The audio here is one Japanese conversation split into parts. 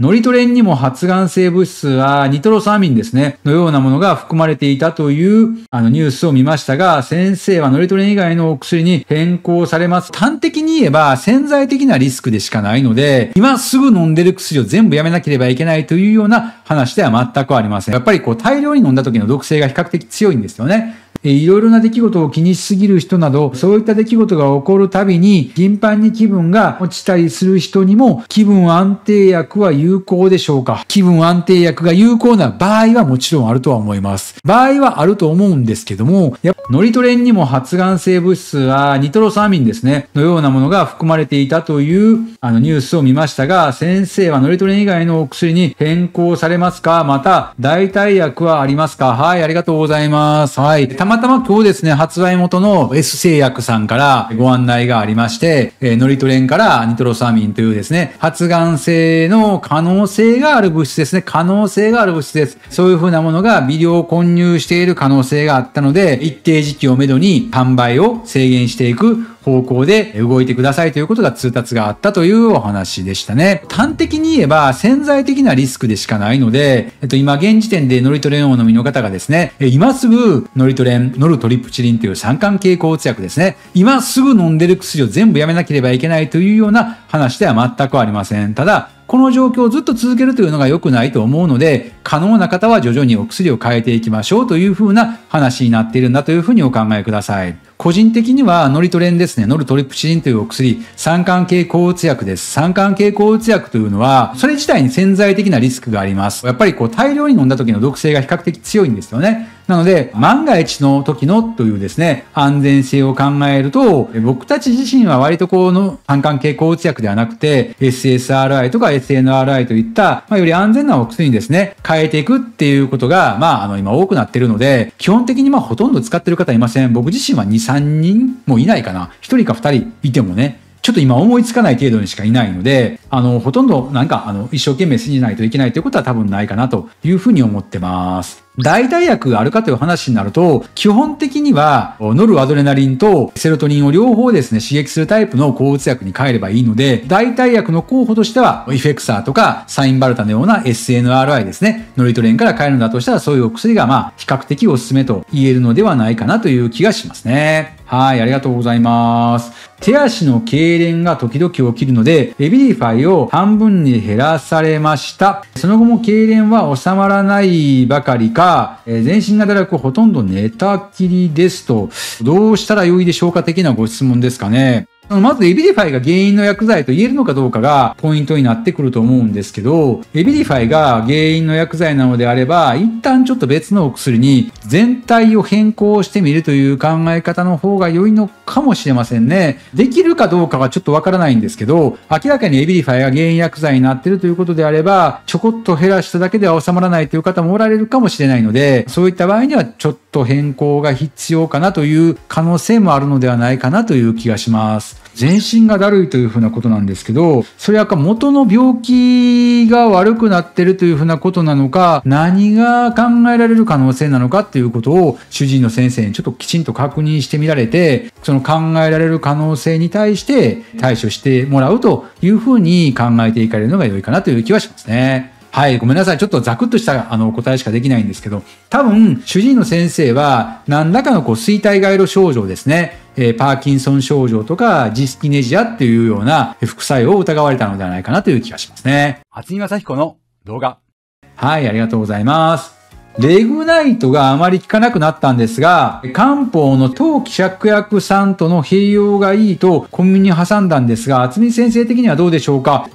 ノリトレンにも発がん性物質はニトロサーミンですね、のようなものが含まれていたというあのニュースを見ましたが、先生はノリトレン以外のお薬に変更されます。端的に言えば潜在的なリスクでしかないので、今すぐ飲んでる薬を全部やめなければいけないというような話では全くありません。やっぱりこう大量に飲んだ時の毒性が比較的強いんですよね。いろいろな出来事を気にしすぎる人など、そういった出来事が起こるたびに、頻繁に気分が落ちたりする人にも、気分安定薬は有効でしょうか気分安定薬が有効な場合はもちろんあるとは思います。場合はあると思うんですけども、やノリトレンにも発がん性物質は、ニトロサーミンですね、のようなものが含まれていたという、あの、ニュースを見ましたが、先生はノリトレン以外のお薬に変更されますかまた、代替薬はありますかはい、ありがとうございます。はい。またま今日ですね、発売元の S 製薬さんからご案内がありまして、えー、ノリトレンからニトロサミンというですね、発がん性の可能性がある物質ですね。可能性がある物質です。そういうふうなものが微量混入している可能性があったので、一定時期をめどに販売を制限していく方向で動いてくださいということが通達があったというお話でしたね。端的に言えば潜在的なリスクでしかないので、えっと、今現時点でノリトレンを飲みの方がですね、今すぐノリトレン、ノルトリプチリンという三環経口薬ですね、今すぐ飲んでる薬を全部やめなければいけないというような話では全くありません。ただ、この状況をずっと続けるというのが良くないと思うので、可能な方は徐々にお薬を変えていきましょうというふうな話になっているんだというふうにお考えください。個人的にはノリトレンですね、ノルトリプチンというお薬、三冠系抗うつ薬です。三冠系抗うつ薬というのは、それ自体に潜在的なリスクがあります。やっぱりこう大量に飲んだ時の毒性が比較的強いんですよね。なので、万が一の時のというですね、安全性を考えると、僕たち自身は割とこの三冠系抗うつ薬ではなくて、SSRI とか SNRI といった、まあ、より安全なお薬にですね、変えていくっていうことが、まあ、あの、今多くなってるので、基本的にまあ、ほとんど使ってる方いません。僕自身は2、3人もいないかな。1人か2人いてもね、ちょっと今思いつかない程度にしかいないので、あの、ほとんどなんか、あの、一生懸命信じないといけないということは多分ないかなというふうに思ってます。代替薬があるかという話になると、基本的には、ノルアドレナリンとセロトニンを両方ですね、刺激するタイプの抗うつ薬に変えればいいので、代替薬の候補としては、イフェクサーとか、サインバルタのような SNRI ですね、ノリトレンから変えるんだとしたら、そういうお薬が、まあ、比較的おすすめと言えるのではないかなという気がしますね。はい、ありがとうございます。手足の痙攣が時々起きるので、エビリファイを半分に減らされました。その後も痙攣は収まらないばかりか、えー、全身が堕落ほとんど寝たきりですと、どうしたら良いでしょうか的なご質問ですかね。まずエビディファイが原因の薬剤と言えるのかどうかがポイントになってくると思うんですけど、エビディファイが原因の薬剤なのであれば、一旦ちょっと別のお薬に全体を変更してみるという考え方の方が良いのかもしれませんね。できるかどうかはちょっとわからないんですけど、明らかにエビディファイが原因薬剤になってるということであれば、ちょこっと減らしただけでは収まらないという方もおられるかもしれないので、そういった場合にはちょっと変更が必要かなという可能性もあるのではないかなという気がします。全身がだるいというふうなことなんですけど、それはか元の病気が悪くなってるというふうなことなのか、何が考えられる可能性なのかっていうことを主治医の先生にちょっときちんと確認してみられて、その考えられる可能性に対して対処してもらうというふうに考えていかれるのが良いかなという気はしますね。はい、ごめんなさい。ちょっとざくっとしたあのお答えしかできないんですけど、多分、主治医の先生は、何らかのこう衰退外路症状ですね、えー、パーキンソン症状とか、ジスキネジアっていうような副作用を疑われたのではないかなという気がしますね。厚見正彦の動画。はい、ありがとうございます。レグナイトがあまり効かなくなったんですが、漢方の当希釈薬んとの併用がいいとコンビニに挟んだんですが、厚み先生的にはどうでしょうか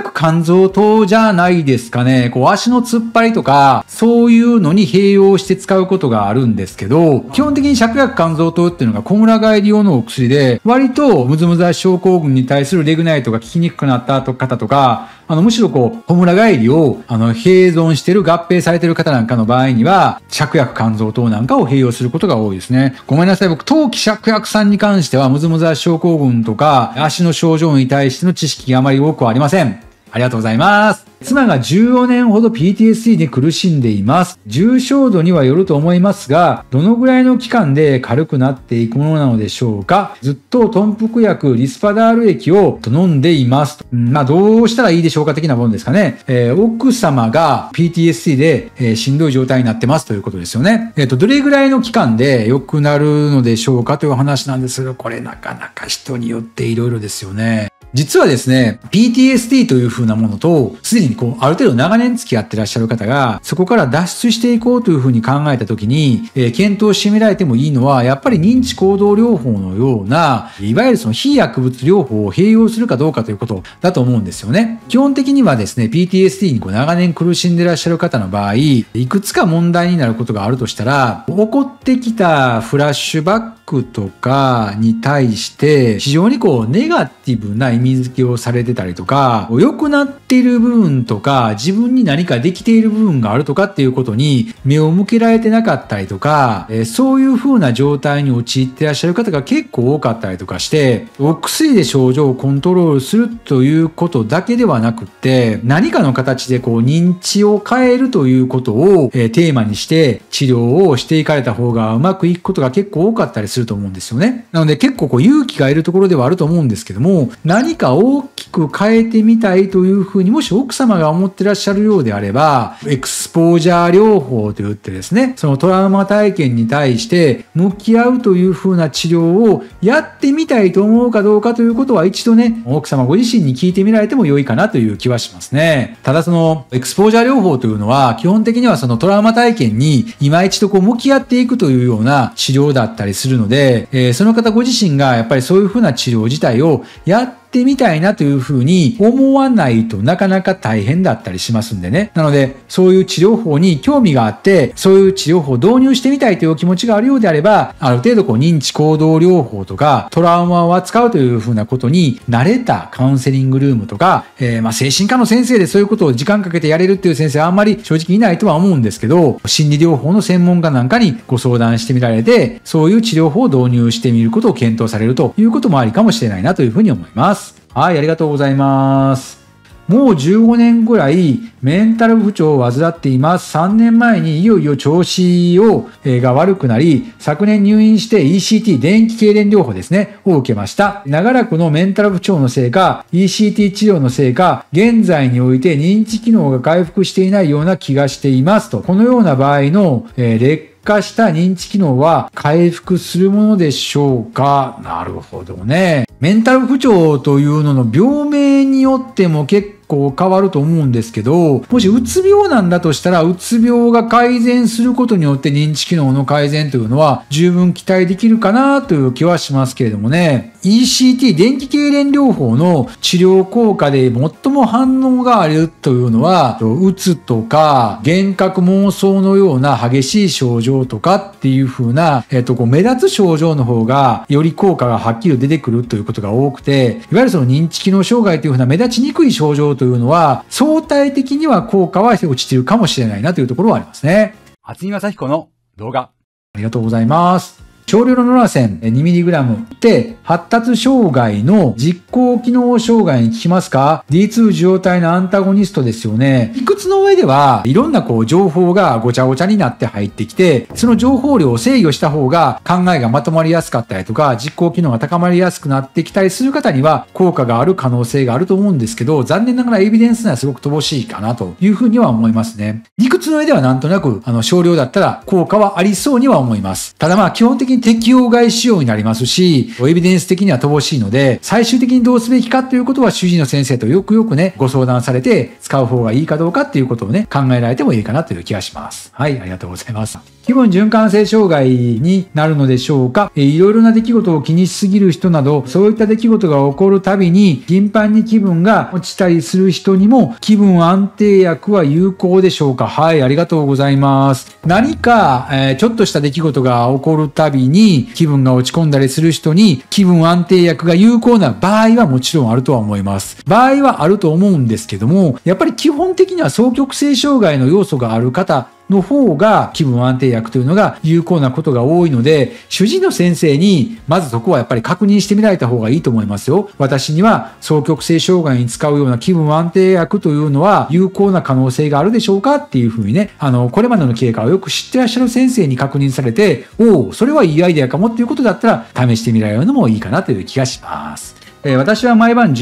らく肝臓糖じゃないですかね。こう足の突っ張りとか、そういうのに併用して使うことがあるんですけど、基本的に芍薬肝臓糖っていうのが小村帰り用のお薬で、割とムズムズ症候群に対するレグナイトが効きにくくなった方とか、あの、むしろこう、小村帰りを、あの、併存してる、合併されてる方なんかの場合には、芍薬肝臓糖なんかを併用することが多いですね。ごめんなさい、僕、陶器芍薬さんに関しては、ムズムズ症候群とか、足の症状に対しての知識があまり多くはありません。ありがとうございます。妻が15年ほど PTSD で苦しんでいます。重症度にはよると思いますが、どのぐらいの期間で軽くなっていくものなのでしょうかずっと豚腹薬リスパダール液を飲んでいます。まあ、どうしたらいいでしょうか的なものですかね。えー、奥様が PTSD で、えー、しんどい状態になってますということですよね。えっ、ー、と、どれぐらいの期間で良くなるのでしょうかという話なんですが、これなかなか人によって色々ですよね。実はですね、PTSD という風なものと、すでにこう、ある程度長年付き合ってらっしゃる方が、そこから脱出していこうという風に考えた時に、えー、検討してめられてもいいのは、やっぱり認知行動療法のような、いわゆるその非薬物療法を併用するかどうかということだと思うんですよね。基本的にはですね、PTSD にこう長年苦しんでらっしゃる方の場合、いくつか問題になることがあるとしたら、起こってきたフラッシュバッククとかに対して非常にこうネガティブな意味付けをされてたりとか良くなっている部分とか、自分に何かできている部分があるとかっていうことに目を向けられてなかったりとか、えそういう風な状態に陥ってらっしゃる方が結構多かったりとかして、お薬で症状をコントロールするということだけではなくって、何かの形でこう認知を変えるということを、えテーマにして治療をしていかれた方がうまくいくことが結構多かったりすると思うんですよね。なので結構こう勇気がいるところではあると思うんですけども、何か大きく変えてみたいというふうふうにもし奥様が思ってらっしゃるようであれば、エクスポージャー療法といってですね、そのトラウマ体験に対して向き合うというふうな治療をやってみたいと思うかどうかということは一度ね、奥様ご自身に聞いてみられても良いかなという気はしますね。ただそのエクスポージャー療法というのは基本的にはそのトラウマ体験に今一度こう向き合っていくというような治療だったりするので、えー、その方ご自身がやっぱりそういうふうな治療自体をやってってみたいなというふうに思わないとなかなか大変だったりしますんでね。なので、そういう治療法に興味があって、そういう治療法を導入してみたいという気持ちがあるようであれば、ある程度こう認知行動療法とかトラウマを扱うというふうなことに慣れたカウンセリングルームとか、えー、ま精神科の先生でそういうことを時間かけてやれるっていう先生はあんまり正直いないとは思うんですけど、心理療法の専門家なんかにご相談してみられて、そういう治療法を導入してみることを検討されるということもありかもしれないなというふうに思います。はい、ありがとうございます。もう15年ぐらいメンタル不調を患っています。3年前にいよいよ調子を、えー、が悪くなり、昨年入院して ECT 電気経電療法ですね、を受けました。長らくのメンタル不調のせいか、ECT 治療のせいか、現在において認知機能が回復していないような気がしていますと。このような場合の、えー、劣化した認知機能は回復するものでしょうかなるほどね。メンタル不調というのの病名によっても結こう変わると思うんですけど、もしうつ病なんだとしたら、うつ病が改善することによって認知機能の改善というのは十分期待できるかなという気はしますけれどもね。ECT 電気痙攣療法の治療効果で最も反応があるというのは、うつとか幻覚妄想のような激しい症状とかっていう風な、えっと、こう目立つ症状の方がより効果がはっきり出てくるということが多くて、いわゆるその認知機能障害という風な目立ちにくい症状というのは、相対的には効果は落ちてるかもしれないなというところはありますね。厚見雅彦の動画。ありがとうございます。少量のノラセン 2mg って発達障害の実行機能障害に効きますか ?D2 受容体のアンタゴニストですよね。理屈の上では、いろんなこう情報がごちゃごちゃになって入ってきて、その情報量を制御した方が考えがまとまりやすかったりとか、実行機能が高まりやすくなってきたりする方には効果がある可能性があると思うんですけど、残念ながらエビデンスにはすごく乏しいかなというふうには思いますね。理屈の上ではなんとなく、あの、少量だったら効果はありそうには思います。ただまあ基本的に適用外使用になりますし、エビデンス的には乏しいので、最終的にどうすべきかということは主治医の先生とよくよくね、ご相談されて使う方がいいかどうかっていうことをね、考えられてもいいかなという気がします。はい、ありがとうございます。気分循環性障害になるのでしょうか、えー、いろいろな出来事を気にしすぎる人など、そういった出来事が起こるたびに、頻繁に気分が落ちたりする人にも、気分安定薬は有効でしょうかはい、ありがとうございます。何か、えー、ちょっとした出来事が起こるたびに、気分が落ち込んだりする人に、気分安定薬が有効な場合はもちろんあるとは思います。場合はあると思うんですけども、やっぱり基本的には双極性障害の要素がある方の方が気分安定薬というのが有効なことが多いので、主治医の先生に、まずそこはやっぱり確認してみられた方がいいと思いますよ。私には、双極性障害に使うような気分安定薬というのは有効な可能性があるでしょうかっていうふうにね、あの、これまでの経過をよく知ってらっしゃる先生に確認されて、おお、それはいいアイデアかもっていうことだったら試してみられるのもいいかなという気がします。えー、私は毎晩11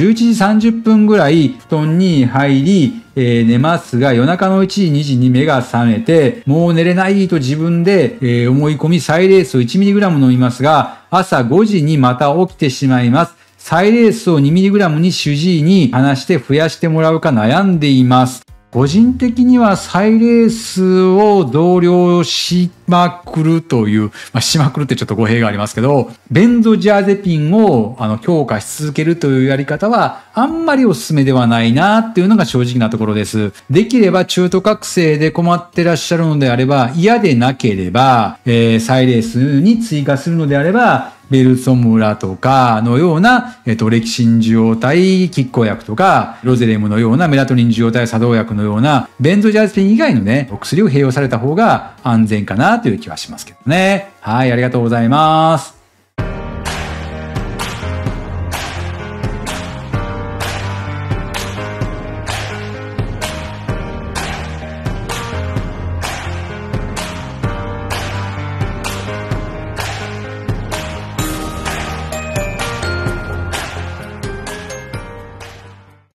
時30分ぐらい布団に入り、えー、寝ますが夜中の1時2時に目が覚めて、もう寝れないと自分で、えー、思い込みサイレースを 1mg 飲みますが、朝5時にまた起きてしまいます。サイレースを 2mg に主治医に話して増やしてもらうか悩んでいます。個人的には再レースを同僚しまくるという、まあ、しまくるってちょっと語弊がありますけど、ベンドジャーゼピンをあの強化し続けるというやり方は、あんまりお勧めではないなっていうのが正直なところです。できれば中途覚醒で困ってらっしゃるのであれば、嫌でなければ、えー、再レースに追加するのであれば、ベルソムラとかのような、えっと、レキシン受容体拮抗薬とか、ロゼレムのようなメラトニン受容体作動薬のような、ベンゾジャズピン以外のね、お薬を併用された方が安全かなという気はしますけどね。はい、ありがとうございます。